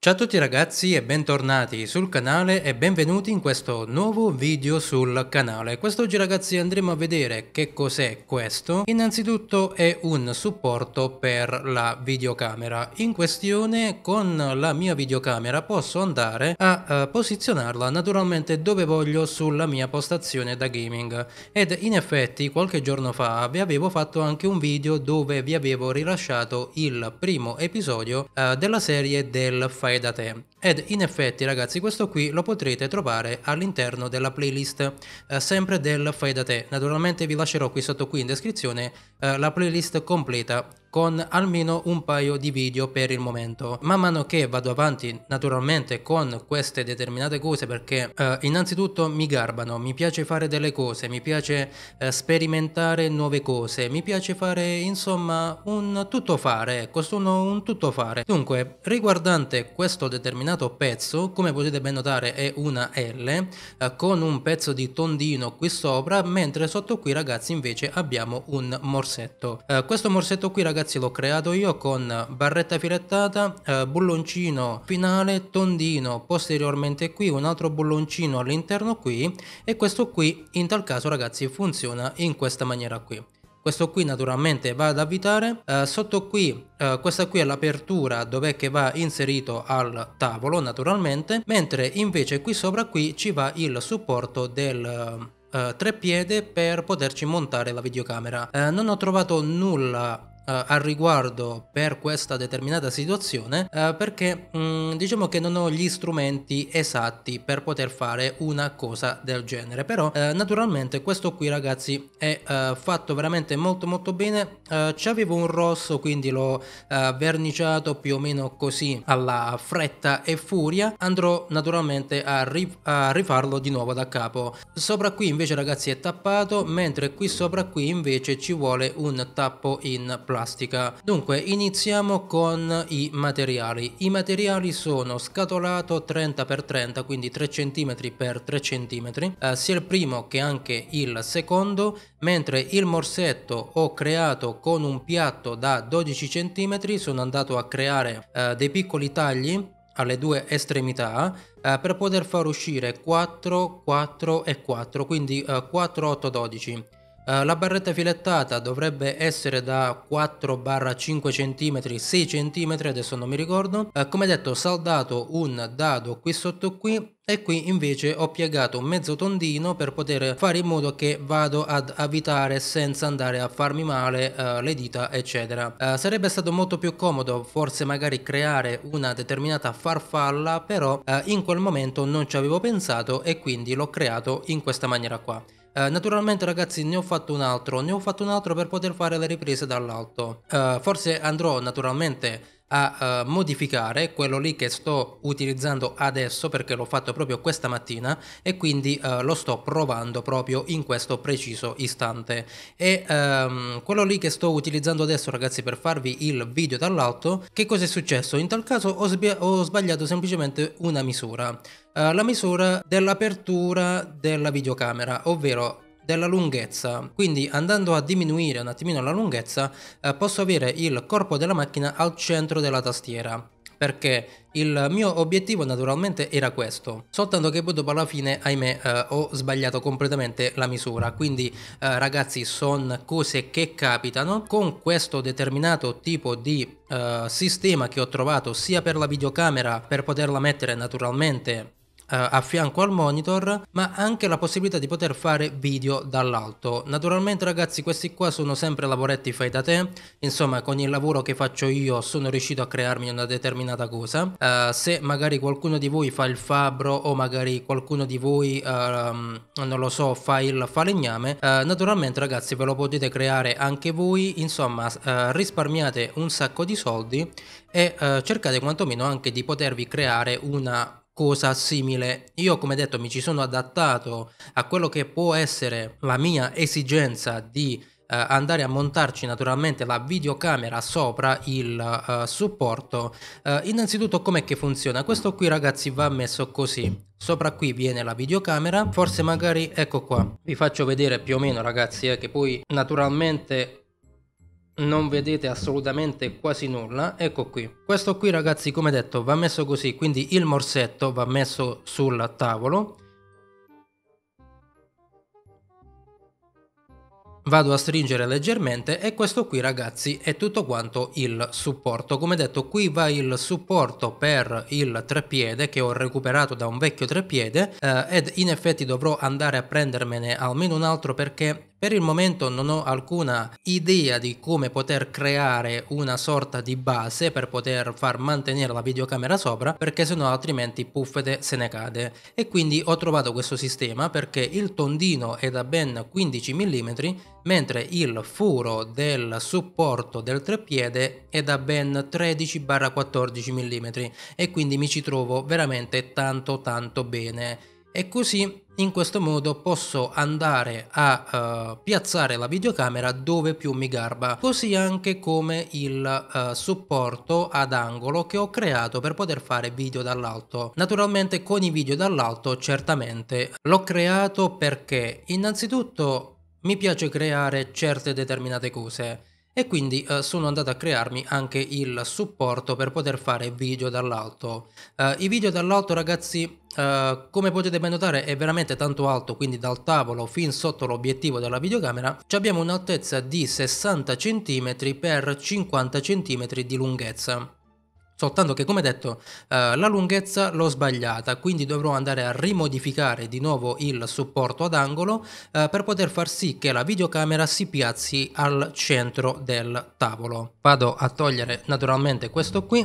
Ciao a tutti ragazzi e bentornati sul canale e benvenuti in questo nuovo video sul canale. Quest'oggi ragazzi andremo a vedere che cos'è questo. Innanzitutto è un supporto per la videocamera. In questione con la mia videocamera posso andare a uh, posizionarla naturalmente dove voglio sulla mia postazione da gaming. Ed in effetti qualche giorno fa vi avevo fatto anche un video dove vi avevo rilasciato il primo episodio uh, della serie del Fire fai da te. Ed in effetti ragazzi questo qui lo potrete trovare all'interno della playlist eh, sempre del fai da te. Naturalmente vi lascerò qui sotto qui in descrizione eh, la playlist completa con almeno un paio di video per il momento. Man mano che vado avanti naturalmente con queste determinate cose perché eh, innanzitutto mi garbano, mi piace fare delle cose, mi piace eh, sperimentare nuove cose, mi piace fare insomma un tuttofare, ecco sono un tuttofare. Dunque riguardante questo determinato pezzo come potete ben notare è una L eh, con un pezzo di tondino qui sopra mentre sotto qui ragazzi invece abbiamo un morsetto. Eh, questo morsetto qui ragazzi ragazzi l'ho creato io con barretta filettata, eh, bulloncino finale, tondino posteriormente qui, un altro bulloncino all'interno qui e questo qui in tal caso ragazzi funziona in questa maniera qui questo qui naturalmente va ad avvitare eh, sotto qui eh, questa qui è l'apertura dov'è che va inserito al tavolo naturalmente mentre invece qui sopra qui ci va il supporto del eh, treppiede per poterci montare la videocamera eh, non ho trovato nulla eh, al riguardo per questa determinata situazione eh, perché mh, mm, diciamo che non ho gli strumenti esatti per poter fare una cosa del genere però eh, naturalmente questo qui ragazzi è fatto veramente molto molto bene c'avevo un rosso quindi l'ho verniciato più o meno così alla fretta e furia andrò naturalmente a, ri a rifarlo di nuovo da capo sopra qui invece ragazzi è tappato mentre qui sopra qui invece ci vuole un tappo in plastica scolastica. Dunque iniziamo con i materiali. I materiali sono scatolato 30x30 quindi 3 cm x 3 cm eh, sia il primo che anche il secondo mentre il morsetto ho creato con un piatto da 12 cm sono andato a creare eh, dei piccoli tagli alle due estremità eh, per poter far uscire 4, 4 e 4 quindi eh, 4, 8, 12 eh, la barretta filettata dovrebbe essere da 4-5 barra cm, 6 cm adesso non mi ricordo. Uh, come detto ho saldato un dado qui sotto qui e qui invece ho piegato mezzo tondino per poter fare in modo che vado ad avvitare senza andare a farmi male uh, le dita eccetera uh, sarebbe stato molto più comodo forse magari creare una determinata farfalla però uh, in quel momento non ci avevo pensato e quindi l'ho creato in questa maniera qua eh, naturalmente ragazzi ne ho fatto un altro, ne ho fatto un altro per poter fare le riprese dall'alto. Eh, forse andrò naturalmente a uh, modificare quello lì che sto utilizzando adesso perché l'ho fatto proprio questa mattina e quindi uh, lo sto provando proprio in questo preciso istante e um, quello lì che sto utilizzando adesso ragazzi per farvi il video dall'alto che cosa è successo in tal caso ho, ho sbagliato semplicemente una misura eh, la misura dell'apertura della videocamera, ovvero della lunghezza. Quindi andando a diminuire un attimino la lunghezza eh, posso avere il corpo della macchina al centro della tastiera perché il mio obiettivo naturalmente era questo, soltanto che poi dopo alla fine ahimè eh, ho sbagliato completamente la misura, quindi eh, ragazzi sono cose che capitano, con questo determinato tipo di eh, sistema che ho trovato sia per la videocamera per poterla mettere naturalmente eh, a fianco al monitor ma anche la possibilità di poter fare video dall'alto naturalmente ragazzi questi qua sono sempre lavoretti fai da te insomma con il lavoro che faccio io sono riuscito a crearmi una determinata cosa uh, se magari qualcuno di voi fa il fabbro o magari qualcuno di voi uh, non lo so fa il falegname uh, naturalmente ragazzi ve lo potete creare anche voi insomma risparmiate un sacco di soldi e cercate quantomeno anche di potervi creare una cosa simile. Io, come detto, mi ci sono adattato a quello che può essere la mia esigenza di Uh, andare a montarci naturalmente la videocamera sopra il uh, supporto uh, innanzitutto com'è che funziona questo qui ragazzi va messo così sopra qui viene la videocamera forse magari ecco qua vi faccio vedere più o meno ragazzi eh, che poi naturalmente non vedete assolutamente quasi nulla ecco qui questo qui ragazzi come detto va messo così quindi il morsetto va messo sul tavolo vado a stringere leggermente e questo qui ragazzi è tutto quanto il supporto come detto qui va il supporto per il treppiede che ho recuperato da un vecchio treppiede eh, ed in effetti dovrò andare a prendermene almeno un altro perché per il momento non ho alcuna idea di come poter creare una sorta di base per poter far mantenere la videocamera sopra perché sennò altrimenti puffete se ne cade e quindi ho trovato questo sistema perché il tondino è da ben 15 mm mentre il furo del supporto del treppiede è da ben 13-14 mm e quindi mi ci trovo veramente tanto tanto bene e così in questo modo posso andare a uh, piazzare la videocamera dove più mi garba, così anche come il uh, supporto ad angolo che ho creato per poter fare video dall'alto. Naturalmente con i video dall'alto certamente l'ho creato perché innanzitutto mi piace creare certe determinate cose e quindi eh, sono andato a crearmi anche il supporto per poter fare video dall'alto. Eh, I video dall'alto ragazzi eh, come potete ben notare è veramente tanto alto quindi dal tavolo fin sotto l'obiettivo della videocamera ci abbiamo un'altezza di 60 cm x 50 cm di lunghezza. Soltanto che, come detto, eh, la lunghezza l'ho sbagliata, quindi dovrò andare a rimodificare di nuovo il supporto ad angolo eh, per poter far sì che la videocamera si piazzi al centro del tavolo. Vado a togliere naturalmente questo qui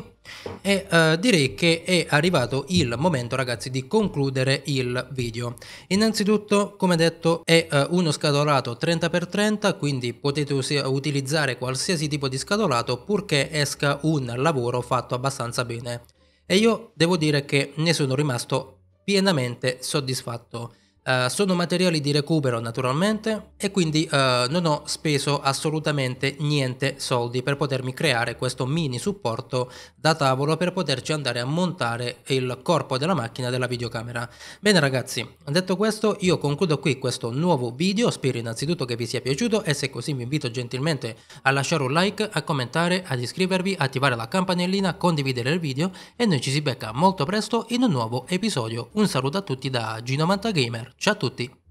e uh, direi che è arrivato il momento ragazzi di concludere il video. Innanzitutto come detto è uh, uno scatolato 30x30 quindi potete utilizzare qualsiasi tipo di scatolato purché esca un lavoro fatto abbastanza bene. E io devo dire che ne sono rimasto pienamente soddisfatto. Eh, sono materiali di recupero naturalmente e quindi uh, non ho speso assolutamente niente soldi per potermi creare questo mini supporto da tavolo per poterci andare a montare il corpo della macchina della videocamera. Bene ragazzi, detto questo io concludo qui questo nuovo video, spero innanzitutto che vi sia piaciuto e se così vi invito gentilmente a lasciare un like, a commentare, ad iscrivervi, attivare la campanellina, condividere il video e noi ci si becca molto presto in un nuovo episodio. Un saluto a tutti da G90 Gamer. Ciao a tutti!